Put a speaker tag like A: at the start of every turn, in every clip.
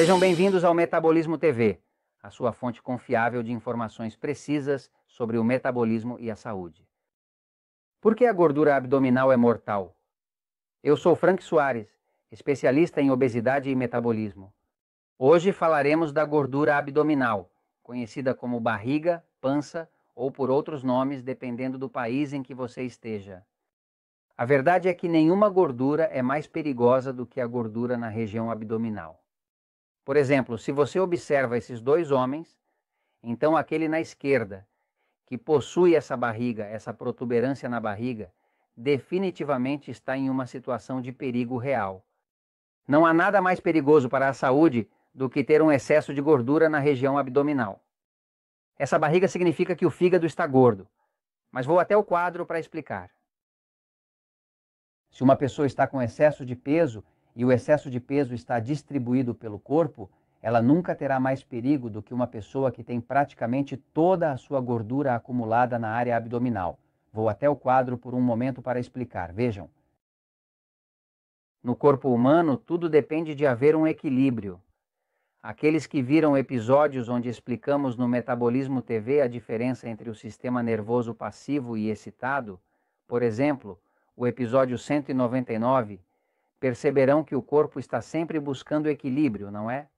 A: Sejam bem-vindos ao Metabolismo TV, a sua fonte confiável de informações precisas sobre o metabolismo e a saúde. Por que a gordura abdominal é mortal? Eu sou Frank Soares, especialista em obesidade e metabolismo. Hoje falaremos da gordura abdominal, conhecida como barriga, pança ou por outros nomes, dependendo do país em que você esteja. A verdade é que nenhuma gordura é mais perigosa do que a gordura na região abdominal. Por exemplo, se você observa esses dois homens, então aquele na esquerda, que possui essa barriga, essa protuberância na barriga, definitivamente está em uma situação de perigo real. Não há nada mais perigoso para a saúde do que ter um excesso de gordura na região abdominal. Essa barriga significa que o fígado está gordo, mas vou até o quadro para explicar. Se uma pessoa está com excesso de peso, e o excesso de peso está distribuído pelo corpo, ela nunca terá mais perigo do que uma pessoa que tem praticamente toda a sua gordura acumulada na área abdominal. Vou até o quadro por um momento para explicar. Vejam. No corpo humano, tudo depende de haver um equilíbrio. Aqueles que viram episódios onde explicamos no Metabolismo TV a diferença entre o sistema nervoso passivo e excitado, por exemplo, o episódio 199, perceberão que o corpo está sempre buscando equilíbrio, não é?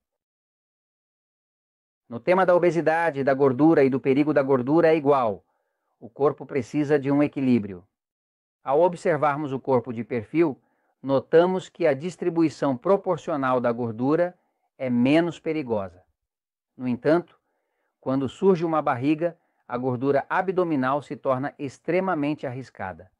A: No tema da obesidade, da gordura e do perigo da gordura é igual. O corpo precisa de um equilíbrio. Ao observarmos o corpo de perfil, notamos que a distribuição proporcional da gordura é menos perigosa. No entanto, quando surge uma barriga, a gordura abdominal se torna extremamente arriscada.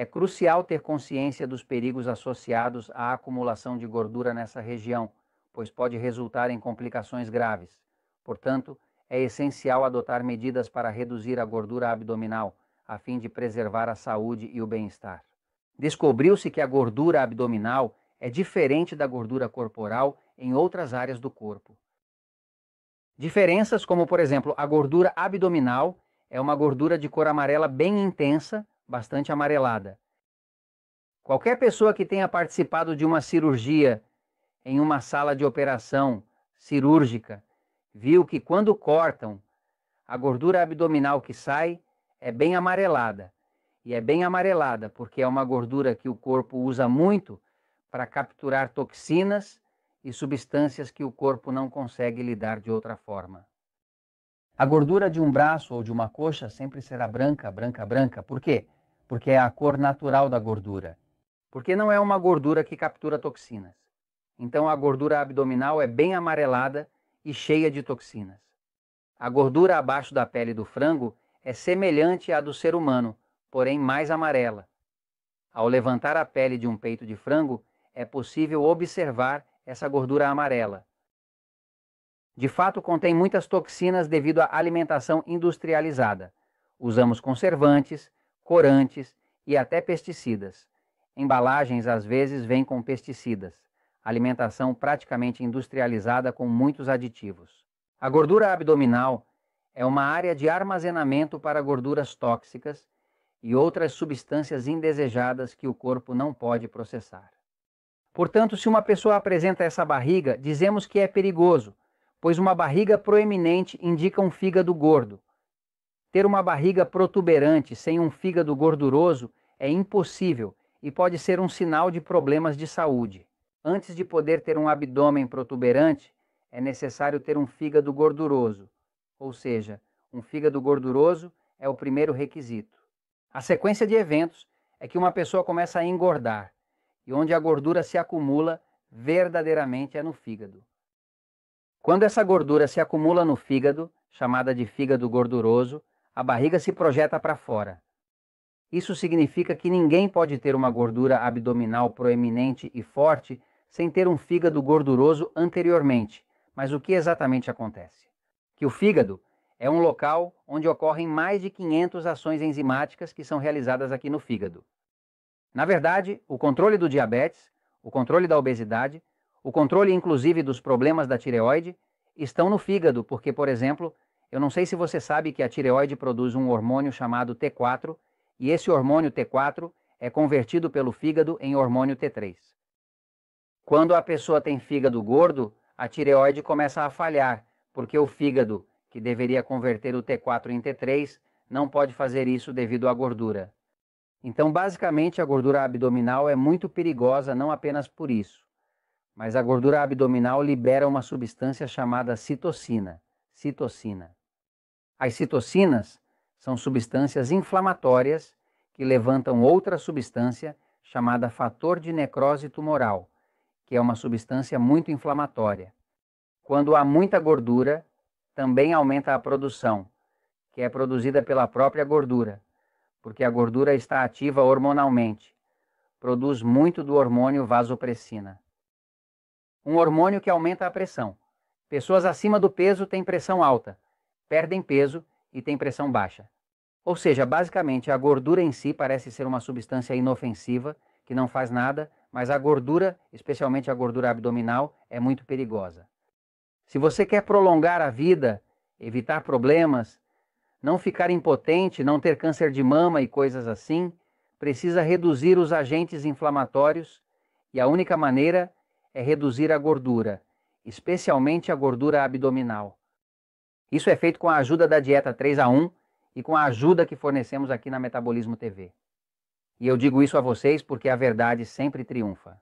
A: É crucial ter consciência dos perigos associados à acumulação de gordura nessa região, pois pode resultar em complicações graves. Portanto, é essencial adotar medidas para reduzir a gordura abdominal, a fim de preservar a saúde e o bem-estar. Descobriu-se que a gordura abdominal é diferente da gordura corporal em outras áreas do corpo. Diferenças como, por exemplo, a gordura abdominal é uma gordura de cor amarela bem intensa, bastante amarelada. Qualquer pessoa que tenha participado de uma cirurgia em uma sala de operação cirúrgica viu que quando cortam, a gordura abdominal que sai é bem amarelada. E é bem amarelada porque é uma gordura que o corpo usa muito para capturar toxinas e substâncias que o corpo não consegue lidar de outra forma. A gordura de um braço ou de uma coxa sempre será branca, branca, branca. Por quê? porque é a cor natural da gordura. Porque não é uma gordura que captura toxinas. Então a gordura abdominal é bem amarelada e cheia de toxinas. A gordura abaixo da pele do frango é semelhante à do ser humano, porém mais amarela. Ao levantar a pele de um peito de frango, é possível observar essa gordura amarela. De fato, contém muitas toxinas devido à alimentação industrializada. Usamos conservantes, corantes e até pesticidas. Embalagens às vezes vêm com pesticidas, alimentação praticamente industrializada com muitos aditivos. A gordura abdominal é uma área de armazenamento para gorduras tóxicas e outras substâncias indesejadas que o corpo não pode processar. Portanto, se uma pessoa apresenta essa barriga, dizemos que é perigoso, pois uma barriga proeminente indica um fígado gordo, ter uma barriga protuberante sem um fígado gorduroso é impossível e pode ser um sinal de problemas de saúde. Antes de poder ter um abdômen protuberante, é necessário ter um fígado gorduroso, ou seja, um fígado gorduroso é o primeiro requisito. A sequência de eventos é que uma pessoa começa a engordar, e onde a gordura se acumula verdadeiramente é no fígado. Quando essa gordura se acumula no fígado, chamada de fígado gorduroso, a barriga se projeta para fora. Isso significa que ninguém pode ter uma gordura abdominal proeminente e forte sem ter um fígado gorduroso anteriormente. Mas o que exatamente acontece? Que o fígado é um local onde ocorrem mais de 500 ações enzimáticas que são realizadas aqui no fígado. Na verdade, o controle do diabetes, o controle da obesidade, o controle inclusive dos problemas da tireoide estão no fígado, porque, por exemplo, eu não sei se você sabe que a tireoide produz um hormônio chamado T4, e esse hormônio T4 é convertido pelo fígado em hormônio T3. Quando a pessoa tem fígado gordo, a tireoide começa a falhar, porque o fígado, que deveria converter o T4 em T3, não pode fazer isso devido à gordura. Então, basicamente, a gordura abdominal é muito perigosa não apenas por isso, mas a gordura abdominal libera uma substância chamada citocina. Citocina. As citocinas são substâncias inflamatórias que levantam outra substância chamada fator de necrose tumoral, que é uma substância muito inflamatória. Quando há muita gordura, também aumenta a produção, que é produzida pela própria gordura, porque a gordura está ativa hormonalmente. Produz muito do hormônio vasopressina. Um hormônio que aumenta a pressão. Pessoas acima do peso têm pressão alta perdem peso e têm pressão baixa. Ou seja, basicamente, a gordura em si parece ser uma substância inofensiva, que não faz nada, mas a gordura, especialmente a gordura abdominal, é muito perigosa. Se você quer prolongar a vida, evitar problemas, não ficar impotente, não ter câncer de mama e coisas assim, precisa reduzir os agentes inflamatórios e a única maneira é reduzir a gordura, especialmente a gordura abdominal. Isso é feito com a ajuda da dieta 3 a 1 e com a ajuda que fornecemos aqui na Metabolismo TV. E eu digo isso a vocês porque a verdade sempre triunfa.